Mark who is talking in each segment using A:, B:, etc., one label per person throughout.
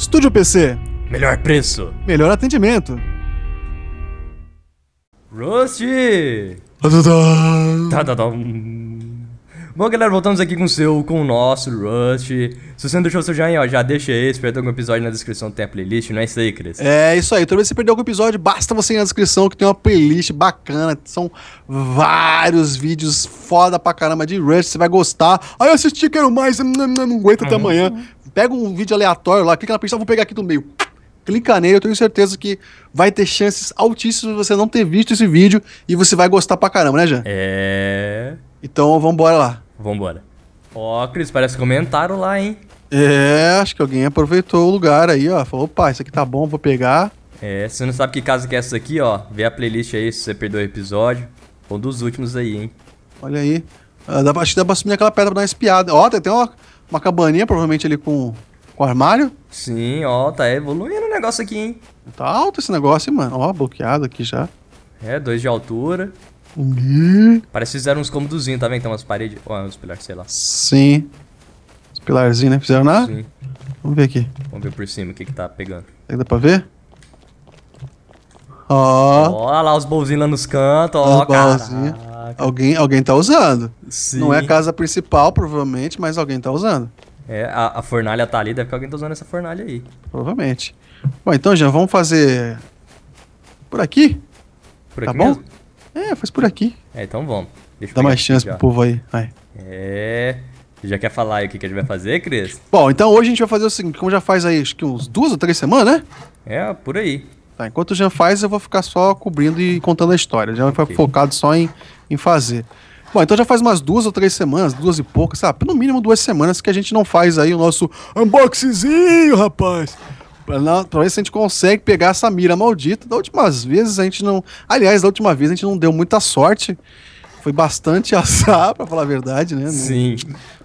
A: Estúdio PC.
B: Melhor preço.
A: Melhor atendimento.
B: Roast! Bom, galera, voltamos aqui com o seu, com o nosso Rust. Se você não deixou seu joinha, ó, já deixa aí. Se perdeu algum episódio na descrição, tem a playlist, não é isso aí, Cris? É,
A: isso aí. Toda vez que você perdeu algum episódio, basta você ir na descrição que tem uma playlist bacana. São vários vídeos foda pra caramba de Rust, você vai gostar. Aí eu assisti, quero mais, não, não, aguento até uhum. amanhã. Pega um vídeo aleatório lá, clica na playlist, vou pegar aqui do meio clica nele, eu tenho certeza que vai ter chances altíssimas de você não ter visto esse vídeo e você vai gostar pra caramba, né, Jean? É. Então vambora lá. Vambora.
B: Ó, oh, Cris, parece que comentaram lá, hein?
A: É, acho que alguém aproveitou o lugar aí, ó. Falou, opa, isso aqui tá bom, vou pegar.
B: É, se você não sabe que casa que é essa aqui, ó, vê a playlist aí se você perdeu o episódio. um dos últimos aí, hein?
A: Olha aí. Ah, dá, acho que dá pra subir aquela pedra pra dar uma espiada. Ó, tem, tem uma, uma cabaninha, provavelmente, ali com, com armário.
B: Sim, ó, tá evoluindo o negócio aqui, hein?
A: Tá alto esse negócio, hein, mano. Ó, bloqueado aqui já.
B: É, dois de altura. Parece que fizeram uns cômodozinhos, tá vendo? Tem umas paredes, ou uns pilares, sei lá.
A: Sim. Os pilarzinhos, né? Fizeram nada? Sim. Vamos ver aqui.
B: Vamos ver por cima o que que tá pegando.
A: Será que dá pra ver? Ó. Oh.
B: Ó lá os bolzinhos lá nos cantos, ó, cara.
A: Alguém, alguém tá usando. Sim. Não é a casa
B: principal, provavelmente, mas alguém tá usando. É, a, a, fornalha tá ali, deve que alguém tá usando essa fornalha aí.
A: Provavelmente. Bom, então já vamos fazer por aqui? Por tá aqui tá bom? É, faz por aqui. É, então
B: vamos. Deixa Dá mais chance aqui, pro
A: povo aí. Vai.
B: É. Já quer falar aí o que, que a gente vai fazer, Cris?
A: Bom, então hoje a gente vai fazer o seguinte, como já faz aí, acho que uns duas ou três semanas, né? É, por aí. Tá, enquanto o Jean faz, eu vou ficar só cobrindo e contando a história. Já okay. foi focado só em, em fazer. Bom, então já faz umas duas ou três semanas, duas e poucas, sabe? No mínimo duas semanas que a gente não faz aí o nosso unboxingzinho, rapaz. Pra ver se a gente consegue pegar essa mira maldita. Da última vez a gente não. Aliás, da última vez a gente não deu muita sorte. Foi bastante azar, pra falar a verdade, né? Sim.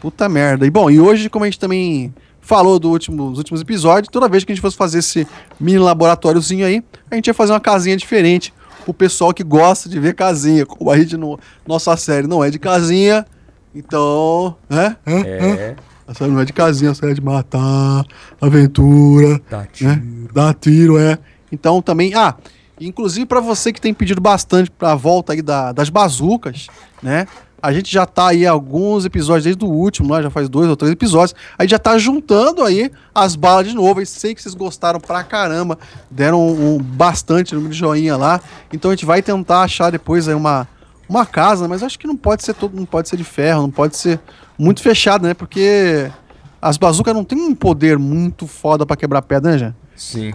A: Puta merda. E bom, e hoje, como a gente também falou do último, dos últimos episódios, toda vez que a gente fosse fazer esse mini laboratóriozinho aí, a gente ia fazer uma casinha diferente pro pessoal que gosta de ver casinha. Como a gente no, nossa série não é de casinha, então. Né? É. A série não é de casinha, a série é de matar, aventura. Dá né? tiro. Né? Dá tiro, é. Então também. Ah, inclusive para você que tem pedido bastante pra volta aí da, das bazucas, né? A gente já tá aí alguns episódios desde o último, lá já faz dois ou três episódios. A gente já tá juntando aí as balas de novo. Eu sei que vocês gostaram pra caramba, deram um, um bastante número de joinha lá. Então a gente vai tentar achar depois aí uma uma casa, mas acho que não pode ser todo, não pode ser de ferro, não pode ser muito fechado, né? Porque as bazucas não tem um poder muito foda para quebrar pedra, né, já? Sim.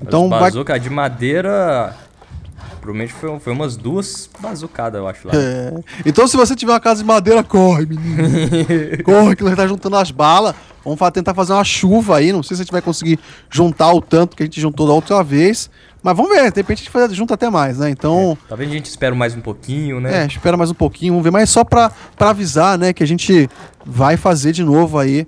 A: Então, as
B: bazuca vai... de madeira provavelmente foi, foi umas duas bazucadas, eu acho lá. É.
A: Então se você tiver uma casa de madeira, corre, menino. corre que nós tá juntando as balas. Vamos tentar fazer uma chuva aí, não sei se a gente vai conseguir juntar o tanto que a gente juntou da última vez. Mas vamos ver, de repente a gente faz junto até mais, né? Então.
B: É, talvez a gente espere mais um pouquinho, né? É,
A: espera mais um pouquinho, vamos ver. Mas só pra, pra avisar, né, que a gente vai fazer de novo aí.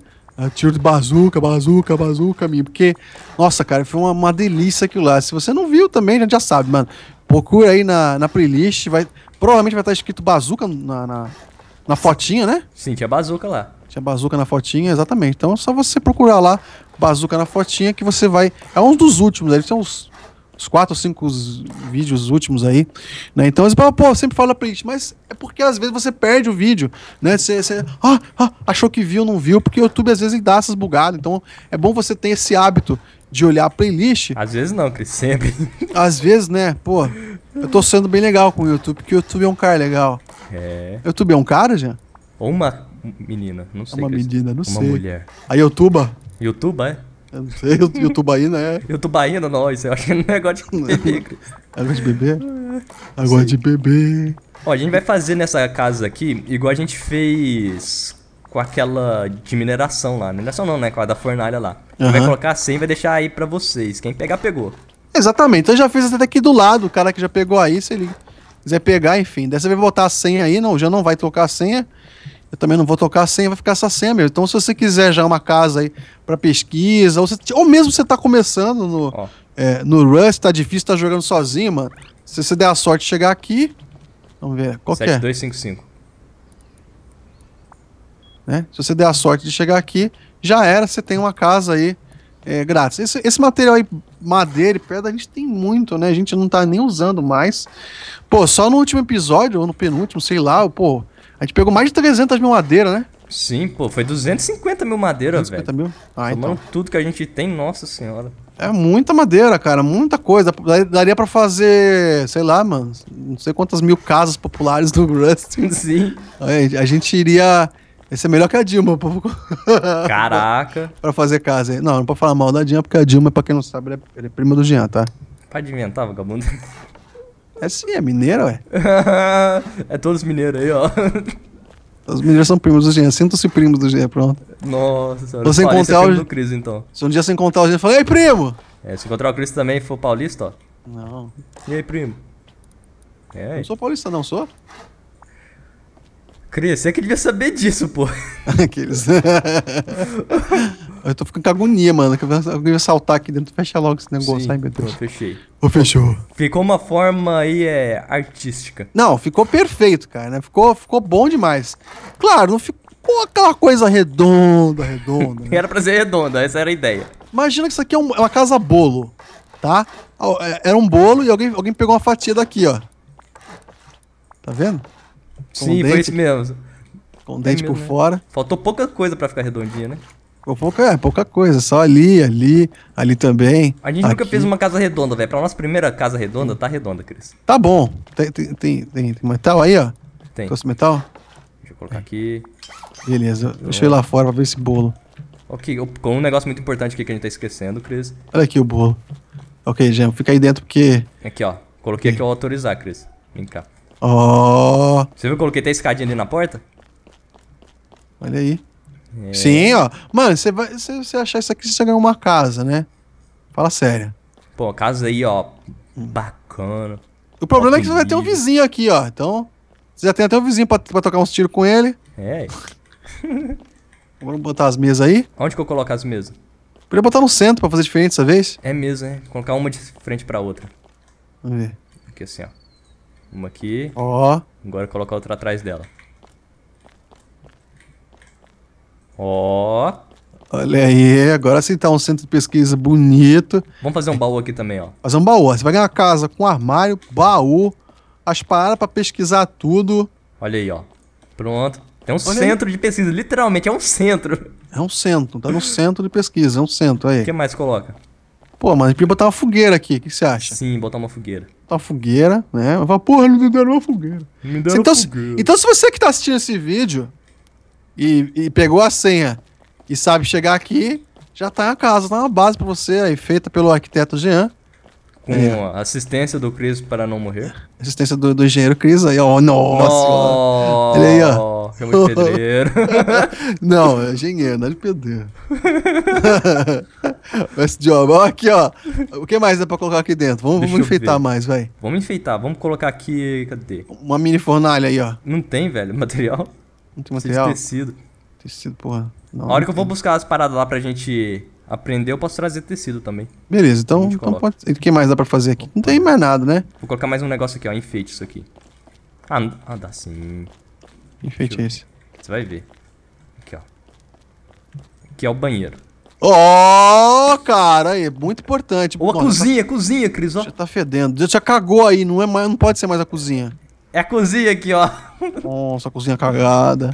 A: tiro de bazuca, bazuca, bazuca, minha. Porque, nossa, cara, foi uma, uma delícia aquilo lá. Se você não viu também, a gente já sabe, mano. Procura aí na, na playlist, vai, provavelmente vai estar escrito bazuca na, na, na fotinha, né?
B: Sim, tinha bazuca lá.
A: Tinha bazuca na fotinha, exatamente. Então é só você procurar lá, bazuca na fotinha, que você vai. É um dos últimos, né? eles são uns os quatro ou cinco vídeos últimos aí, né? Então você pô, sempre fala pra gente, mas é porque às vezes você perde o vídeo, né? Você, você ah, ah, achou que viu, não viu, porque o YouTube às vezes dá essas bugadas, então é bom você ter esse hábito de olhar a playlist. Às vezes não, Cris, sempre. Às vezes, né? Pô, eu tô sendo bem legal com o YouTube, porque o YouTube é um cara legal. É. YouTube é um cara, já?
B: Ou uma menina, não é sei. uma menina, não uma sei. Uma mulher.
A: A YouTuba?
B: YouTuba, é? Eu não sei, e o tubaína é. E o tubaína, nós, eu acho que é um negócio de bebê. É de bebê?
A: Agora de bebê.
B: Ó, a gente vai fazer nessa casa aqui, igual a gente fez com aquela de mineração lá. Mineração não, né? Com a da fornalha lá. Uhum. Vai colocar senha e vai deixar aí pra vocês. Quem pegar, pegou.
A: Exatamente. Eu já fiz até aqui do lado. O cara que já pegou aí, se ele quiser pegar, enfim. Dessa vez eu vou botar a senha aí. Não, já não vai trocar a senha eu também não vou tocar sem, vai ficar essa senha mesmo. Então, se você quiser já uma casa aí para pesquisa, ou, você, ou mesmo você está começando no, oh. é, no Rust, tá difícil, tá jogando sozinho, mano. Se você der a sorte de chegar aqui, vamos ver, qual 7, que é?
B: 7255.
A: Né? Se você der a sorte de chegar aqui, já era, você tem uma casa aí é, grátis. Esse, esse material aí, madeira e pedra, a gente tem muito, né? A gente não tá nem usando mais. Pô, só no último episódio, ou no penúltimo, sei lá, pô, a gente pegou mais de 300 mil madeiras, né?
B: Sim, pô, foi 250 mil madeiras, 250 velho. 250 mil? Ah, Tomando então. tudo que a gente tem, nossa senhora.
A: É muita madeira, cara, muita coisa. Daria para fazer, sei lá, mano, não sei quantas mil casas populares do Rust. Sim. A gente iria. Esse é melhor que a Dilma, povo.
B: Caraca.
A: pra fazer casa. Não, não pode falar mal da Dilma, porque a Dilma, pra quem não sabe, ele é, ele é prima do Jean, tá?
B: Pode inventar, vagabundo. É sim, é mineiro, ué. é todos mineiros aí, ó.
A: Os mineiros são primos do Jean. Sintam-se primos do Jean, pronto.
B: Nossa senhora. eu encontrar é o... do Cris, então. Se um dia você encontrar o Jean, fala, ei, primo! É, se encontrar o Cris também e for paulista, ó. Não.
A: E aí, primo? É, aí. Não sou paulista, não, sou?
B: Cris, você que devia saber disso, pô.
A: Aqueles. eu tô ficando com agonia, mano. Que alguém vai saltar aqui dentro. Fecha logo esse negócio. Sim, Ai, meu Deus. Pô, fechei. fechou.
B: Ficou uma forma aí, é, artística. Não, ficou perfeito,
A: cara. Né? Ficou, ficou bom demais. Claro, não ficou aquela coisa redonda,
B: redonda. Né? era pra ser redonda, essa era a ideia.
A: Imagina que isso aqui é, um, é uma casa bolo, tá? É, era um bolo e alguém, alguém pegou uma fatia daqui, ó. Tá vendo?
B: Sim, dente, foi isso mesmo. Com o é dente por mesmo. Né? fora. Faltou pouca coisa para ficar redondinha, né?
A: pouca, é, pouca coisa, só ali, ali, ali também.
B: A gente aqui. nunca fez uma casa redonda, velho. Pra nossa primeira casa redonda, tá redonda, Cris.
A: Tá bom. Tem, tem, tem, tem metal aí, ó? Tem. Trouxe metal?
B: Deixa eu colocar aqui.
A: Beleza, deixa eu ir lá fora pra ver esse bolo.
B: Ok, com um negócio muito importante aqui que a gente tá esquecendo, Cris.
A: Olha aqui o bolo. Ok, Gem, fica aí dentro porque.
B: Aqui, ó. Coloquei aqui, aqui eu autorizar, Cris. Vem cá.
A: Ó.
B: Oh. Você viu que eu coloquei até escadinha ali na porta? Olha aí. É. Sim,
A: ó. Mano, você vai. Se você achar isso aqui, você ganha uma casa, né? Fala sério.
B: Pô, casa aí, ó. Hum. Bacana. O problema Top é que você vai ter um vizinho aqui, ó. Então.
A: Você já tem até um vizinho pra, pra tocar uns tiros com ele.
B: É. Vamos botar as mesas aí. Onde que eu coloco as mesas?
A: Podia botar no centro pra fazer diferente dessa vez. É
B: mesmo, né? Colocar uma de frente pra outra. Vamos ver. Aqui assim, ó. Uma aqui. Ó. Oh. Agora coloca outra atrás dela. Ó. Oh.
A: Olha aí, agora sim tá um centro de pesquisa bonito.
B: Vamos fazer um baú aqui também, ó.
A: Fazer um baú. Você vai ganhar uma casa com armário, baú, as paradas pra pesquisar tudo.
B: Olha aí, ó. Pronto. é um Olha centro aí. de pesquisa, literalmente, é um centro. É um
A: centro, tá no centro de pesquisa, é um centro aí. O que
B: mais coloca?
A: Pô, mas a gente podia botar uma fogueira aqui, o que você acha?
B: Sim, botar uma fogueira
A: uma fogueira, né? Eu falo, porra, não me deram uma fogueira.
B: Me deram então, fogueira. Se,
A: então, se você que tá assistindo esse vídeo e, e, pegou a senha e sabe chegar aqui, já tá a casa, tá uma base para você aí, feita pelo arquiteto Jean. Com é.
B: assistência do Cris para não morrer.
A: Assistência do, do engenheiro Cris aí, ó. Nossa! nossa. Olha aí, ó. Cama de pedreiro. não, é
B: engenheiro, não é de
A: pedreiro. Mas de ó, aqui, ó. O que mais dá pra colocar aqui dentro? Vamos, vamos enfeitar ver. mais, vai.
B: Vamos enfeitar, vamos colocar aqui. Cadê?
A: Uma mini fornalha aí,
B: ó. Não tem, velho, material. Não tem material. Tem
A: tecido. Tecido, porra.
B: Não, a hora que eu vou buscar as paradas lá pra gente aprender, eu posso trazer tecido também.
A: Beleza, então, então pode. E o que mais dá pra fazer aqui? Não tem mais nada, né?
B: Vou colocar mais um negócio aqui, ó. Enfeite isso aqui. Ah, não... ah dá sim enfeite esse? Você vai ver. Aqui, ó. Aqui é o banheiro.
A: oh, cara, é muito importante. Ou a tá- cozinha, tá... cozinha, Cris, ó. Já tá fedendo. Já cagou aí, não, é mais, não pode ser mais a cozinha. É a cozinha aqui, ó. Nossa, a cozinha cagada.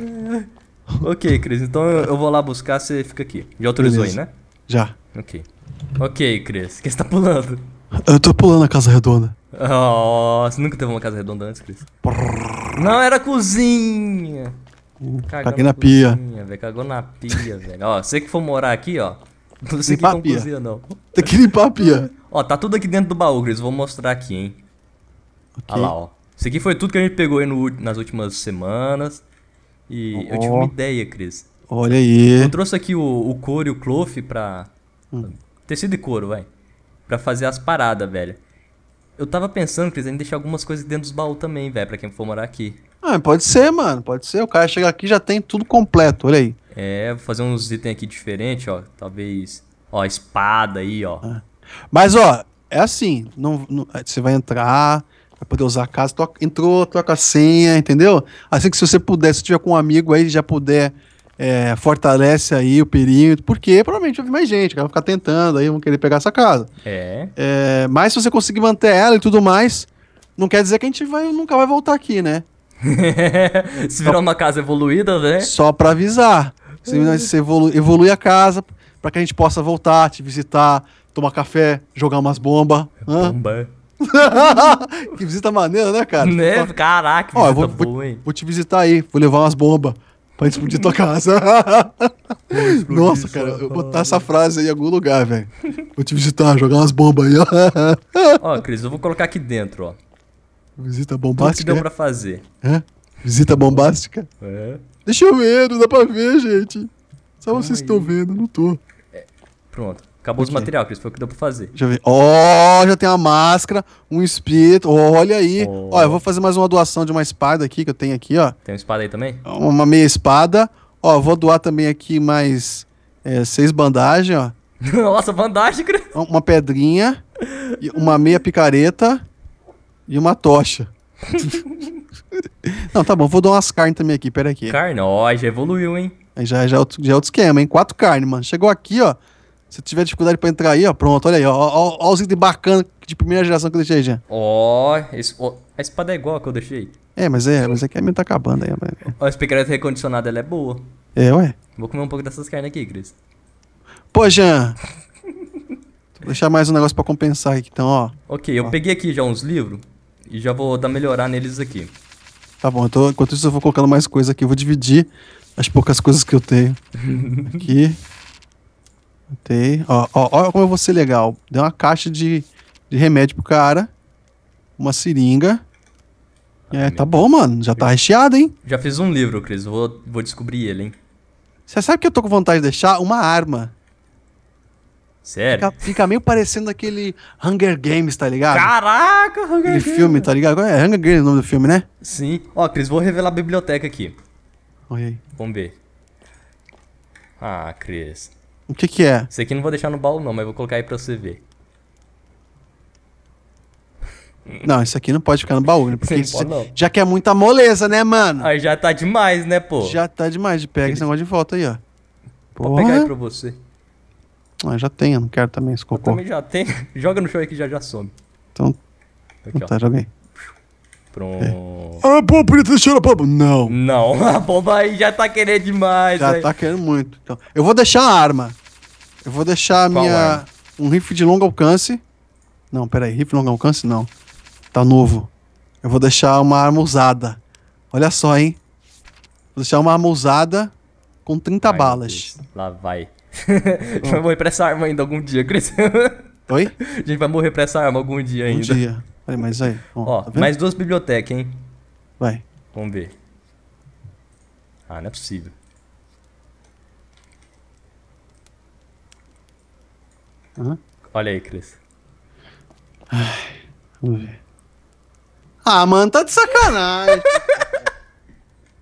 B: ok, Cris, então eu vou lá buscar, você fica aqui. Já autorizou Beleza. aí, né? Já. Ok. Ok, Cris, o que você tá pulando?
A: Eu tô pulando a casa redonda.
B: Oh, você nunca teve uma casa redonda antes, Cris? Não, era cozinha. Uh, cagou caguei na, pia. véio. Cagou na pia, velho. Ó, você que for morar aqui, ó. limpar que não pia. cozinha, não.
A: Tem que limpar a pia.
B: ó, tá tudo aqui dentro do baú, Cris. Vou mostrar aqui, hein. Okay. Olha lá, ó. Isso aqui foi tudo que a gente pegou aí no, nas últimas semanas. E oh. eu tive uma ideia, Cris. Olha aí. Eu trouxe aqui o, o couro e o cloth pra... Hum. Tecido e couro, vai. Pra fazer as paradas, velho. Eu tava pensando, Cris, em deixar algumas coisas dentro dos baús também, velho, pra quem for morar aqui. Ah,
A: pode ser, mano, pode ser. O cara chega aqui já tem tudo completo, olha aí.
B: É, vou fazer uns itens aqui diferentes, ó. Talvez. Ó, espada aí, ó. É.
A: Mas, ó, é assim. Não, não, é, você vai entrar, vai poder usar a casa. Troca, entrou, troca a senha, entendeu? Assim que se você puder, se tiver com um amigo aí, já puder é, fortalece aí o perímetro, porque provavelmente vai vir mais gente, que vai ficar tentando, aí vão querer pegar essa casa. É. é. Mas se você conseguir manter ela e tudo mais, não quer dizer que a gente vai, nunca vai voltar aqui, né?
B: se virar uma casa evoluída, né? Só
A: pra avisar. Se você é. evolu evolui a casa para que a gente possa voltar, te visitar, tomar café, jogar umas bombas. Bomba. que visita maneira,
B: né, cara? Né? Caraca, que Ó, visita vou, boa,
A: vou, vou, te visitar aí, vou levar umas bombas pra explodir tua casa. Nossa, cara, eu vou botar essa frase aí em algum lugar, velho. Vou te visitar, jogar umas bombas aí, ó.
B: Ó, Cris, eu vou colocar aqui dentro, ó.
A: Visita bombástica. O que deu pra fazer. É?
B: Visita bombástica? É. Deixa eu
A: ver, não dá pra ver, gente. Só vocês estão vendo, não tô. É.
B: Pronto. Acabou os material, Cris, foi o que deu pra fazer. Deixa eu ver. Ó, oh, já tem
A: uma máscara, um espírito. Oh, olha aí. Ó, oh. oh, eu vou fazer mais uma doação de uma espada aqui que eu tenho aqui, ó.
B: Tem uma espada aí também?
A: Uma meia espada. Ó, vou doar também aqui mais é, seis bandagens, ó.
B: Nossa, bandagem, Cris.
A: Uma pedrinha, uma meia picareta e uma tocha. Não, tá bom, vou dar umas carnes também aqui, pera aqui.
B: Carne, ó, já evoluiu, hein?
A: já, já, é já é outro esquema, hein? Quatro carnes, mano. Chegou aqui, ó. Se tiver dificuldade para entrar aí, ó, pronto, olha aí, ó. Ó, ó os itens bacanas de primeira geração que eu deixei já.
B: Ó, oh, a espada é igual a que eu deixei.
A: É, mas é, mas é que a minha tá acabando aí, mano.
B: Ó, a espingarda recondicionada, ela é boa. É, ué. Vou comer um pouco dessas carnes aqui, Cris.
A: Pô, Jean! Vou deixar mais um negócio pra compensar aqui, então, ó.
B: Ok, eu ó. peguei aqui já uns livros e já vou dar melhorar neles aqui.
A: Tá bom, então enquanto isso eu vou colocando mais coisa aqui, eu vou dividir as poucas coisas que eu tenho. aqui. Matei. Ó, ó, ó, como eu vou ser legal. deu uma caixa de, de remédio pro cara. Uma seringa. Ah, é, tá bom, mano. Já tá recheado, hein?
B: Já fiz um livro, Cris. Vou, vou descobrir ele, hein?
A: Você sabe que eu tô com vontade de deixar uma arma.
B: Sério? Fica, fica meio parecendo aquele Hunger Games,
A: tá ligado? Caraca, Hunger aquele Games! Aquele filme, tá ligado? É Hunger Games é o nome do filme, né?
B: Sim. Ó, Cris, vou revelar a biblioteca aqui. Olha aí. Vamos ver. Ah, Cris. O que que é? Isso aqui não vou deixar no baú não, mas vou colocar aí pra você ver. Não, isso
A: aqui não pode ficar no baú, né? Porque isso, pode, já que é muita moleza, né, mano?
B: Aí já tá demais, né, pô? Já
A: tá demais. Pega Ele... esse negócio de volta aí, ó. Vou pegar aí pra você. Ah, já tenho, não quero também esse cocô. Eu também
B: já tenho. Joga no chão aí que já já some. Então, aqui, tá, joguei. É. Ah, pra um. É. A bomba deixar a
A: bomba! Não! Não, a bomba aí já tá querendo demais. Já aí. Né? tá querendo muito. Então, eu vou deixar a arma. Eu vou deixar a minha. Arma? Um rifle de longo alcance. Não, peraí, rifle de longo alcance não. Tá novo. Eu vou deixar uma arma usada. Olha só, hein? Vou deixar uma arma usada com 30 Ai, balas.
B: Lá vai. Vamos morrer pra essa arma ainda algum dia, Cris. Oi? A gente vai morrer pra essa arma algum dia ainda. Um dia mas aí. Ó, ó tá mais duas bibliotecas, hein? Vai. Vamos ver. Ah, não é possível. Uhum. Olha aí, Cris. vamos ver.
A: Ah, mano, tá de sacanagem.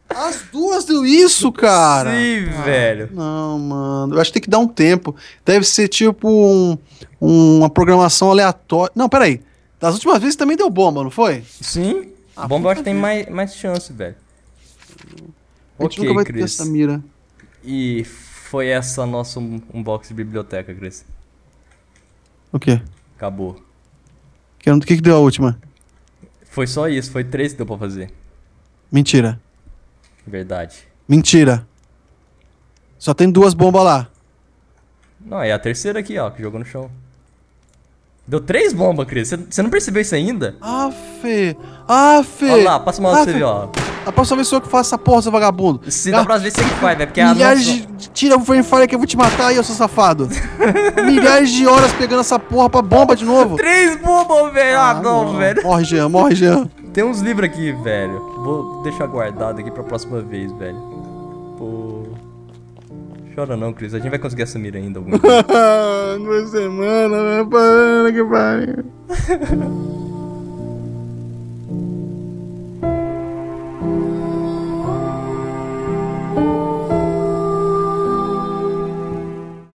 A: As duas deu isso, cara. Sim, ah, velho. Não, mano. Eu acho que tem que dar um tempo. Deve ser tipo um, uma programação aleatória. Não, peraí. Das últimas vezes também deu bomba, não foi? Sim.
B: A ah, bomba eu acho que tem mais, mais chance, velho.
A: O que? ok, nunca vai Chris. ter essa mira.
B: E foi essa nossa unbox de biblioteca, Chris. O quê? Acabou.
A: Que, o que, que deu a última?
B: Foi só isso, foi três que deu pra fazer. Mentira. Verdade.
A: Mentira. Só tem duas bombas lá.
B: Não, é a terceira aqui, ó, que jogou no chão. Deu três bombas, Cris. Você não percebeu isso ainda? Ah,
A: Fê. Ah, Fê. Olha lá, passa mal pra você ver, ó. A próxima vez sou eu que faço essa porra, seu vagabundo. Se dá pra
B: ver, você que faz, velho. Né? Porque Milhares a nossa...
A: de... Tira o fanfare que eu vou te matar aí, eu seu safado. Milhares de horas pegando essa porra pra bomba de novo. Três bombas, velho. Ah, ah não, velho. Morre, Jean. Morre, Jean.
B: Tem uns livros aqui, velho. Vou deixar guardado aqui pra próxima vez, velho. Chora não, Cris. A gente vai conseguir essa mira ainda algum dia.
A: Duas semanas, mano. Que pariu.